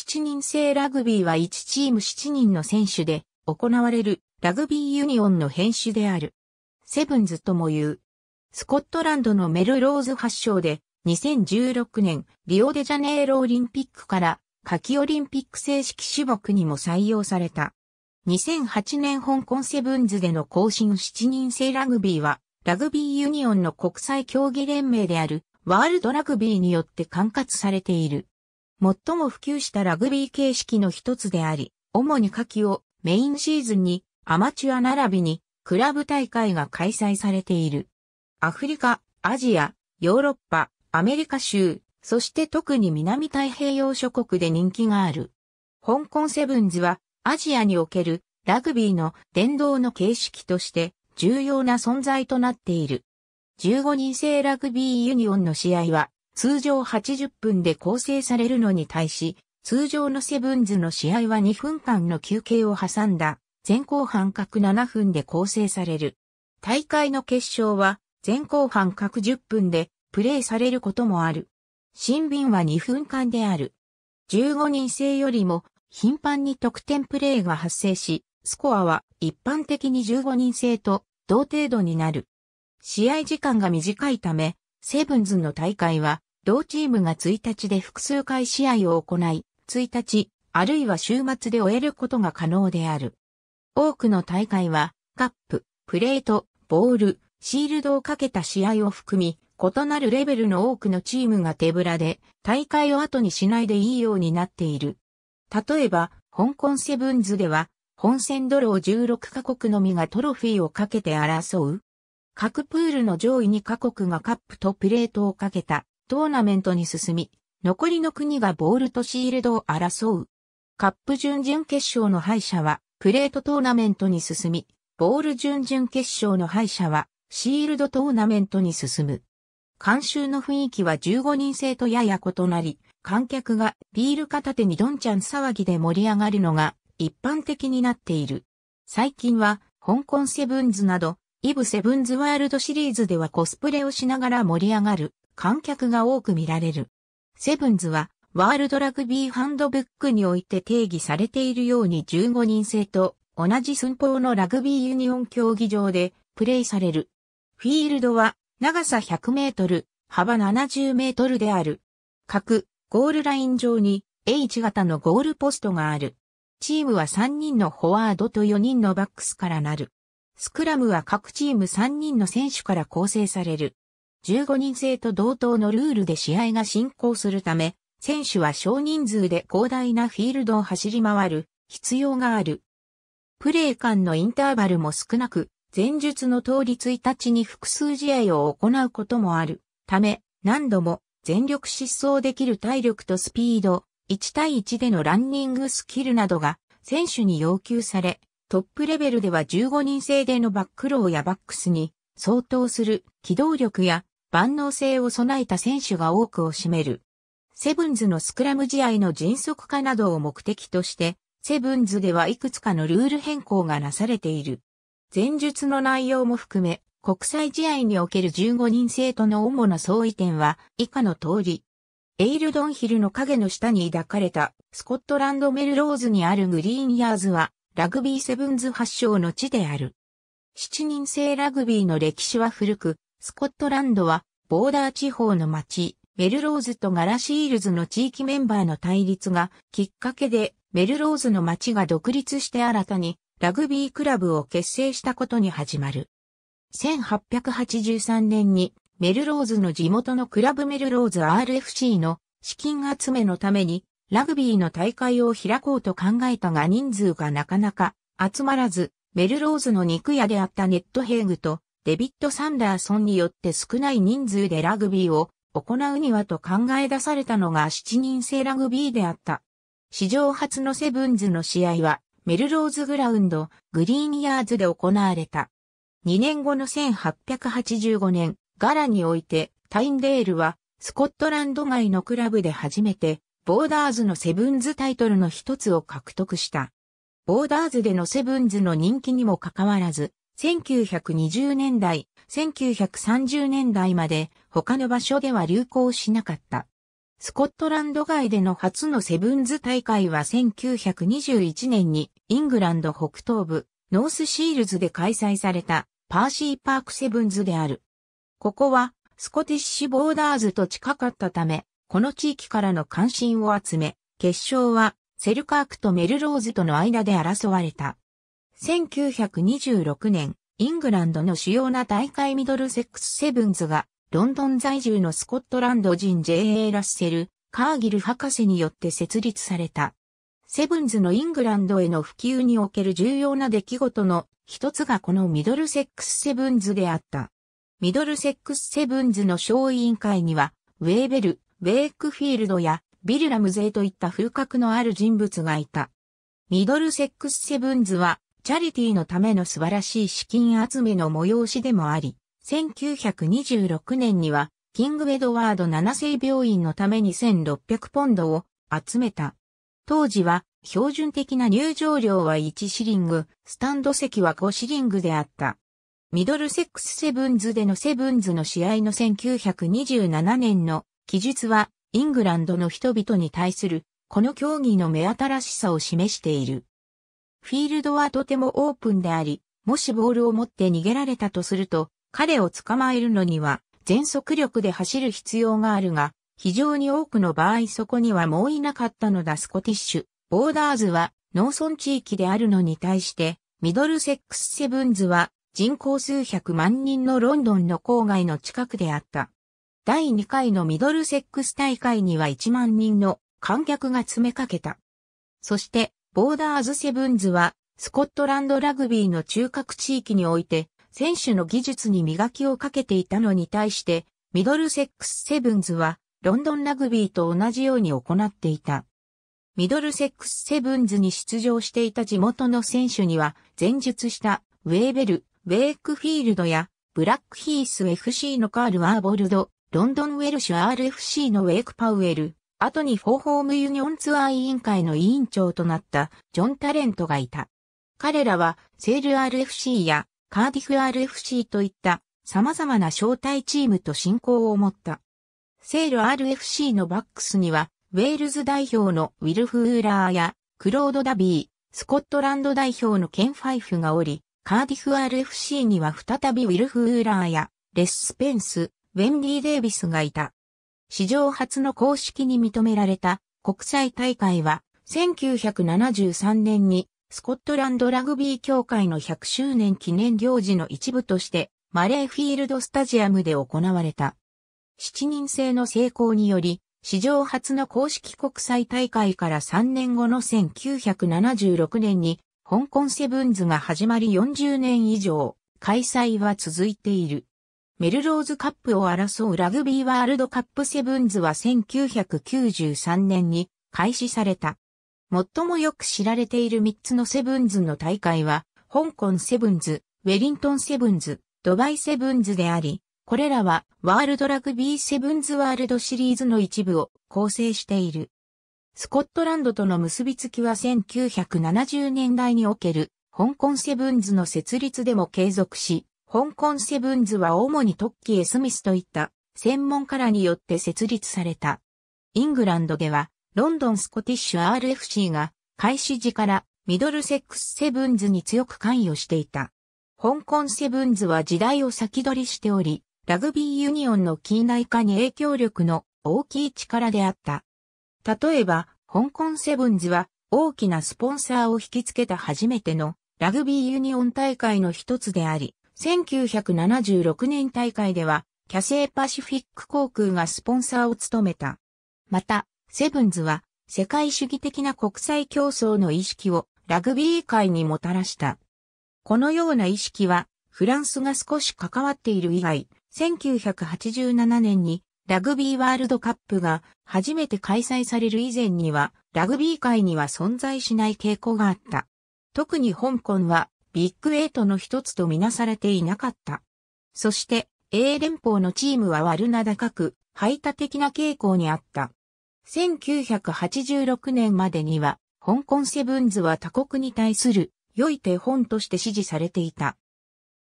7人制ラグビーは1チーム7人の選手で行われるラグビーユニオンの編集である。セブンズとも言う。スコットランドのメルローズ発祥で2016年リオデジャネイロオリンピックから夏季オリンピック正式種目にも採用された。2008年香港セブンズでの更新7人制ラグビーはラグビーユニオンの国際競技連盟であるワールドラグビーによって管轄されている。最も普及したラグビー形式の一つであり、主に夏季をメインシーズンにアマチュア並びにクラブ大会が開催されている。アフリカ、アジア、ヨーロッパ、アメリカ州、そして特に南太平洋諸国で人気がある。香港セブンズはアジアにおけるラグビーの伝道の形式として重要な存在となっている。15人制ラグビーユニオンの試合は通常80分で構成されるのに対し、通常のセブンズの試合は2分間の休憩を挟んだ、前後半各7分で構成される。大会の決勝は、前後半各10分で、プレーされることもある。新品は2分間である。15人制よりも、頻繁に得点プレーが発生し、スコアは一般的に15人制と同程度になる。試合時間が短いため、セブンズの大会は同チームが1日で複数回試合を行い、1日、あるいは週末で終えることが可能である。多くの大会は、カップ、プレート、ボール、シールドをかけた試合を含み、異なるレベルの多くのチームが手ぶらで、大会を後にしないでいいようになっている。例えば、香港セブンズでは、本戦ドロー16カ国のみがトロフィーをかけて争う。各プールの上位2カ国がカップとプレートをかけたトーナメントに進み、残りの国がボールとシールドを争う。カップ準々決勝の敗者は、プレートトーナメントに進み、ボール準々決勝の敗者は、シールドトーナメントに進む。監修の雰囲気は15人制とやや異なり、観客がビール片手にどんちゃん騒ぎで盛り上がるのが一般的になっている。最近は、香港セブンズなど、イブセブンズワールドシリーズではコスプレをしながら盛り上がる観客が多く見られる。セブンズは、ワールドラグビーハンドブックにおいて定義されているように15人制と同じ寸法のラグビーユニオン競技場でプレイされる。フィールドは長さ100メートル、幅70メートルである。各ゴールライン上に H 型のゴールポストがある。チームは3人のフォワードと4人のバックスからなる。スクラムは各チーム3人の選手から構成される。15人制と同等のルールで試合が進行するため、選手は少人数で広大なフィールドを走り回る必要がある。プレー間のインターバルも少なく、前述の通り1日に複数試合を行うこともあるため、何度も全力疾走できる体力とスピード、1対1でのランニングスキルなどが選手に要求され、トップレベルでは15人制でのバックローやバックスに相当する機動力や万能性を備えた選手が多くを占める。セブンズのスクラム試合の迅速化などを目的として、セブンズではいくつかのルール変更がなされている。前述の内容も含め、国際試合における15人制との主な相違点は以下の通り。エイルドンヒルの影の下に抱かれたスコットランドメルローズにあるグリーンヤーズはラグビーセブンズ発祥の地である。7人制ラグビーの歴史は古く、スコットランドは、ボーダー地方の町、メルローズとガラシールズの地域メンバーの対立がきっかけで、メルローズの町が独立して新たにラグビークラブを結成したことに始まる。1883年にメルローズの地元のクラブメルローズ RFC の資金集めのためにラグビーの大会を開こうと考えたが人数がなかなか集まらず、メルローズの肉屋であったネットヘーグとデビッド・サンダーソンによって少ない人数でラグビーを行うにはと考え出されたのが7人制ラグビーであった。史上初のセブンズの試合はメルローズグラウンド、グリーンヤーズで行われた。2年後の1885年、ガラにおいてタインデールはスコットランド外のクラブで初めてボーダーズのセブンズタイトルの一つを獲得した。ボーダーズでのセブンズの人気にもかかわらず、1920年代、1930年代まで他の場所では流行しなかった。スコットランド外での初のセブンズ大会は1921年にイングランド北東部ノースシールズで開催されたパーシーパークセブンズである。ここはスコティッシュボーダーズと近かったため、この地域からの関心を集め、決勝はセルカークとメルローズとの間で争われた。1926年、イングランドの主要な大会ミドルセックスセブンズが、ロンドン在住のスコットランド人 J.A. ラッセル、カーギル博士によって設立された。セブンズのイングランドへの普及における重要な出来事の一つがこのミドルセックスセブンズであった。ミドルセックスセブンズの小委員会には、ウェーベル、ウェイクフィールドやビルラムゼーといった風格のある人物がいた。ミドルセックスセブンズはチャリティのための素晴らしい資金集めの催しでもあり、1926年には、キング・エドワード7世病院のために1600ポンドを集めた。当時は、標準的な入場料は1シリング、スタンド席は5シリングであった。ミドルセックスセブンズでのセブンズの試合の1927年の記述は、イングランドの人々に対する、この競技の目新しさを示している。フィールドはとてもオープンであり、もしボールを持って逃げられたとすると、彼を捕まえるのには全速力で走る必要があるが、非常に多くの場合そこにはもういなかったのだスコティッシュ。ボーダーズは農村地域であるのに対して、ミドルセックスセブンズは人口数百万人のロンドンの郊外の近くであった。第2回のミドルセックス大会には1万人の観客が詰めかけた。そして、ボーダーズセブンズは、スコットランドラグビーの中核地域において、選手の技術に磨きをかけていたのに対して、ミドルセックスセブンズは、ロンドンラグビーと同じように行っていた。ミドルセックスセブンズに出場していた地元の選手には、前述したウェーベル、ウェイクフィールドや、ブラックヒース FC のカール・アーボルド、ロンドンウェルシュ RFC のウェイク・パウエル、後にフォーホームユニオンツアー委員会の委員長となったジョン・タレントがいた。彼らはセール RFC やカーディフ RFC といった様々な招待チームと親交を持った。セール RFC のバックスにはウェールズ代表のウィル・フウーラーやクロード・ダビー、スコットランド代表のケン・ファイフがおり、カーディフ RFC には再びウィル・フウーラーやレス・スペンス、ウェンディ・デイビスがいた。史上初の公式に認められた国際大会は、1973年にスコットランドラグビー協会の100周年記念行事の一部として、マレーフィールドスタジアムで行われた。7人制の成功により、史上初の公式国際大会から3年後の1976年に、香港セブンズが始まり40年以上、開催は続いている。メルローズカップを争うラグビーワールドカップセブンズは1993年に開始された。最もよく知られている3つのセブンズの大会は、香港セブンズ、ウェリントンセブンズ、ドバイセブンズであり、これらはワールドラグビーセブンズワールドシリーズの一部を構成している。スコットランドとの結びつきは1970年代における香港セブンズの設立でも継続し、香港セブンズは主にトッキー・スミスといった専門家らによって設立された。イングランドでは、ロンドンスコティッシュ RFC が開始時からミドルセックスセブンズに強く関与していた。香港セブンズは時代を先取りしており、ラグビーユニオンの近代化に影響力の大きい力であった。例えば、香港セブンズは大きなスポンサーを引きつけた初めてのラグビーユニオン大会の一つであり、1976年大会では、キャセイパシフィック航空がスポンサーを務めた。また、セブンズは、世界主義的な国際競争の意識をラグビー界にもたらした。このような意識は、フランスが少し関わっている以外、1987年にラグビーワールドカップが初めて開催される以前には、ラグビー界には存在しない傾向があった。特に香港はビッグエイトの一つとみなされていなかった。そして、英連邦のチームは悪名高く、排他的な傾向にあった。1986年までには、香港セブンズは他国に対する良い手本として支持されていた。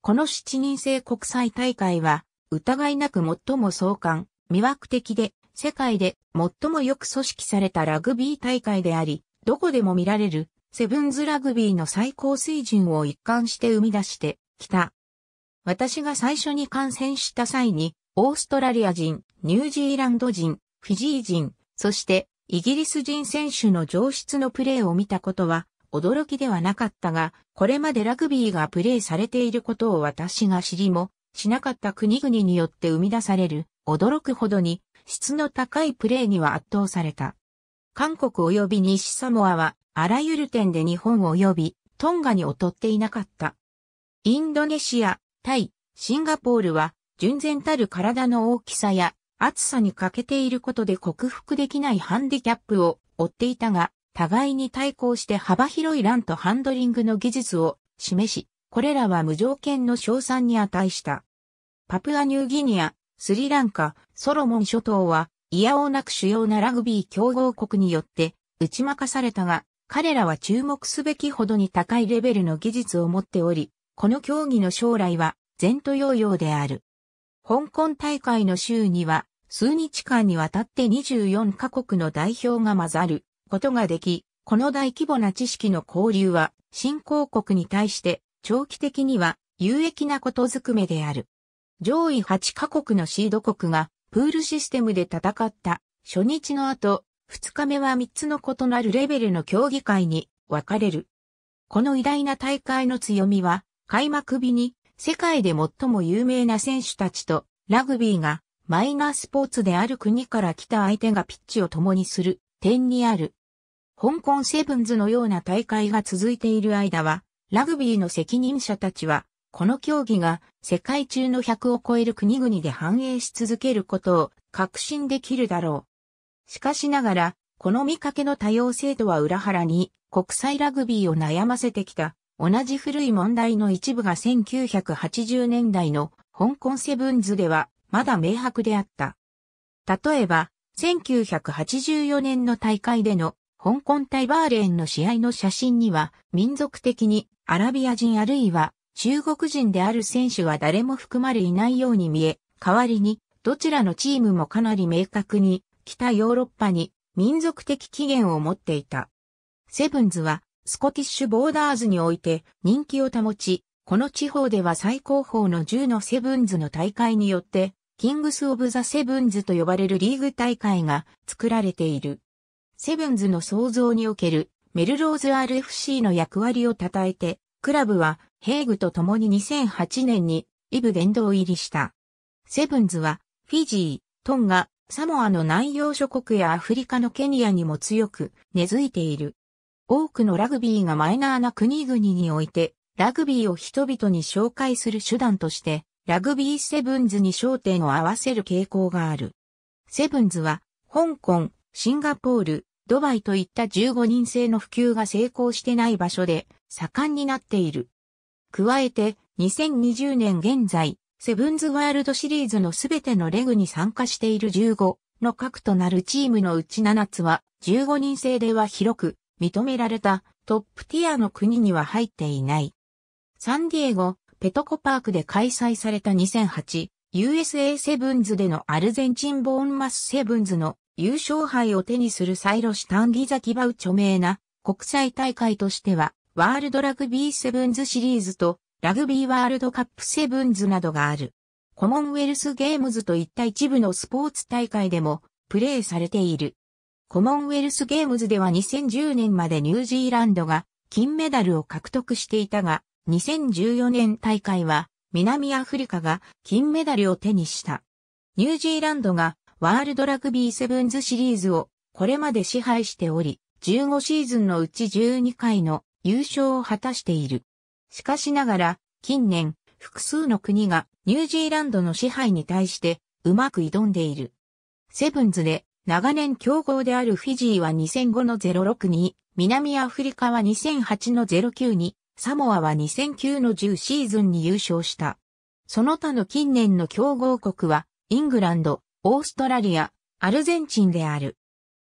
この7人制国際大会は、疑いなく最も壮観、魅惑的で、世界で最もよく組織されたラグビー大会であり、どこでも見られるセブンズラグビーの最高水準を一貫して生み出してきた。私が最初に観戦した際に、オーストラリア人、ニュージーランド人、フィジー人、そしてイギリス人選手の上質のプレーを見たことは驚きではなかったが、これまでラグビーがプレーされていることを私が知りもしなかった国々によって生み出される驚くほどに質の高いプレーには圧倒された。韓国及び西サモアは、あらゆる点で日本及び、トンガに劣っていなかった。インドネシア、タイ、シンガポールは、純然たる体の大きさや、暑さに欠けていることで克服できないハンディキャップを負っていたが、互いに対抗して幅広いランとハンドリングの技術を示し、これらは無条件の賞賛に値した。パプアニューギニア、スリランカ、ソロモン諸島はいやおなく主要なラグビー強豪国によって打ち負かされたが、彼らは注目すべきほどに高いレベルの技術を持っており、この競技の将来は前途洋々である。香港大会の週には、数日間にわたって24カ国の代表が混ざることができ、この大規模な知識の交流は、新興国に対して長期的には有益なことづくめである。上位8カ国のシード国がプールシステムで戦った初日の後、2日目は3つの異なるレベルの競技会に分かれる。この偉大な大会の強みは、開幕日に世界で最も有名な選手たちとラグビーがマイナースポーツである国から来た相手がピッチを共にする点にある。香港セブンズのような大会が続いている間は、ラグビーの責任者たちはこの競技が世界中の100を超える国々で繁栄し続けることを確信できるだろう。しかしながら、この見かけの多様性とは裏腹に国際ラグビーを悩ませてきた同じ古い問題の一部が1980年代の香港セブンズではまだ明白であった。例えば、1984年の大会での香港対バーレーンの試合の写真には民族的にアラビア人あるいは中国人である選手は誰も含まれいないように見え、代わりに、どちらのチームもかなり明確に、北ヨーロッパに民族的起源を持っていた。セブンズは、スコティッシュボーダーズにおいて人気を保ち、この地方では最高峰の10のセブンズの大会によって、キングス・オブ・ザ・セブンズと呼ばれるリーグ大会が作られている。セブンズの創造におけるメルローズ RFC の役割を称えて、クラブは、ヘイグと共に2008年に、イブ殿堂入りした。セブンズは、フィジー、トンガ、サモアの南洋諸国やアフリカのケニアにも強く根付いている。多くのラグビーがマイナーな国々において、ラグビーを人々に紹介する手段として、ラグビーセブンズに焦点を合わせる傾向がある。セブンズは、香港、シンガポール、ドバイといった15人制の普及が成功してない場所で、盛んになっている。加えて、2020年現在、セブンズワールドシリーズのすべてのレグに参加している15の核となるチームのうち7つは、15人制では広く認められたトップティアの国には入っていない。サンディエゴ、ペトコパークで開催された 2008USA セブンズでのアルゼンチンボーンマスセブンズの優勝杯を手にするサイロシ・タンギザキバウ著名な国際大会としてはワールドラグビーセブンズシリーズとラグビーワールドカップセブンズなどがある。コモンウェルスゲームズといった一部のスポーツ大会でもプレーされている。コモンウェルスゲームズでは2010年までニュージーランドが金メダルを獲得していたが、2014年大会は南アフリカが金メダルを手にした。ニュージーランドがワールドラグビーセブンズシリーズをこれまで支配しており、15シーズンのうち12回の優勝を果たしている。しかしながら、近年、複数の国がニュージーランドの支配に対してうまく挑んでいる。セブンズで長年強豪であるフィジーは2005の06に、南アフリカは2008の09に、サモアは2009の10シーズンに優勝した。その他の近年の強豪国は、イングランド、オーストラリア、アルゼンチンである。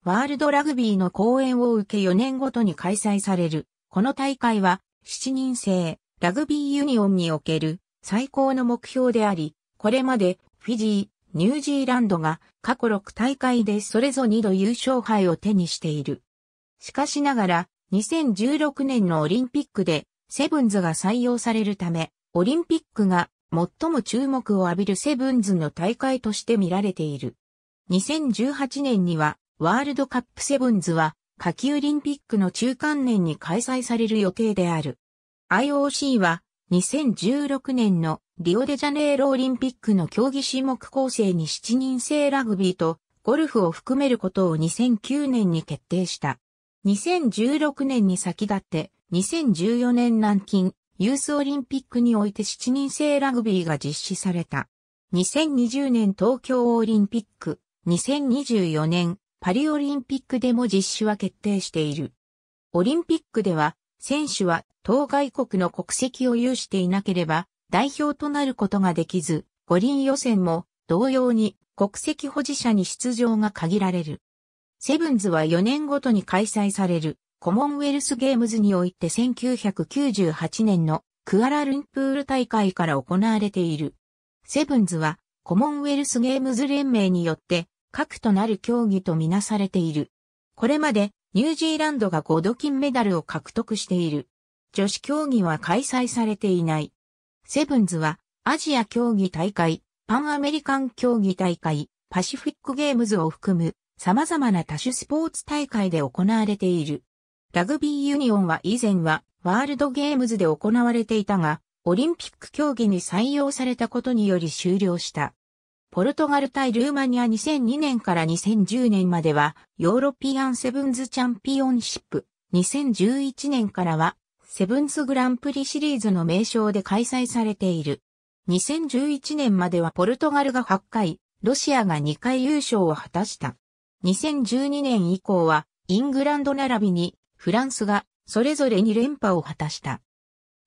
ワールドラグビーの公演を受け4年ごとに開催されるこの大会は、7人制、ラグビーユニオンにおける最高の目標であり、これまでフィジー、ニュージーランドが過去6大会でそれぞれ2度優勝杯を手にしている。しかしながら、2016年のオリンピックでセブンズが採用されるため、オリンピックが最も注目を浴びるセブンズの大会として見られている。2018年にはワールドカップセブンズは夏季オリンピックの中間年に開催される予定である。IOC は2016年のリオデジャネイロオリンピックの競技種目構成に7人制ラグビーとゴルフを含めることを2009年に決定した。2016年に先立って2014年南京ユースオリンピックにおいて7人制ラグビーが実施された。2020年東京オリンピック、2024年パリオリンピックでも実施は決定している。オリンピックでは、選手は当外国の国籍を有していなければ、代表となることができず、五輪予選も同様に国籍保持者に出場が限られる。セブンズは4年ごとに開催されるコモンウェルスゲームズにおいて1998年のクアラルンプール大会から行われている。セブンズはコモンウェルスゲームズ連盟によって核となる競技とみなされている。これまでニュージーランドが5度金メダルを獲得している。女子競技は開催されていない。セブンズはアジア競技大会、パンアメリカン競技大会、パシフィックゲームズを含む様々な多種スポーツ大会で行われている。ラグビーユニオンは以前はワールドゲームズで行われていたが、オリンピック競技に採用されたことにより終了した。ポルトガル対ルーマニア2002年から2010年までは、ヨーロピアンセブンズチャンピオンシップ、2011年からは、セブンズグランプリシリーズの名称で開催されている。2011年まではポルトガルが8回、ロシアが2回優勝を果たした。2012年以降は、イングランド並びに、フランスが、それぞれ2連覇を果たした。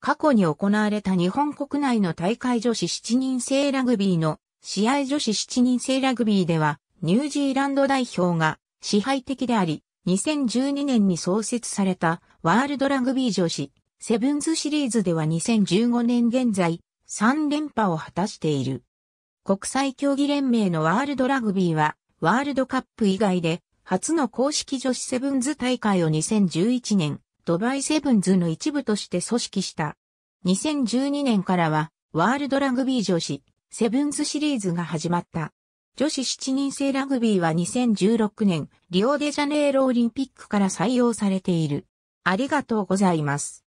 過去に行われた日本国内の大会女子7人制ラグビーの試合女子7人制ラグビーでは、ニュージーランド代表が支配的であり、2012年に創設されたワールドラグビー女子セブンズシリーズでは2015年現在3連覇を果たしている。国際競技連盟のワールドラグビーはワールドカップ以外で初の公式女子セブンズ大会を2011年ドバイセブンズの一部として組織した。2012年からはワールドラグビー女子セブンズシリーズが始まった。女子7人制ラグビーは2016年リオデジャネイロオリンピックから採用されている。ありがとうございます。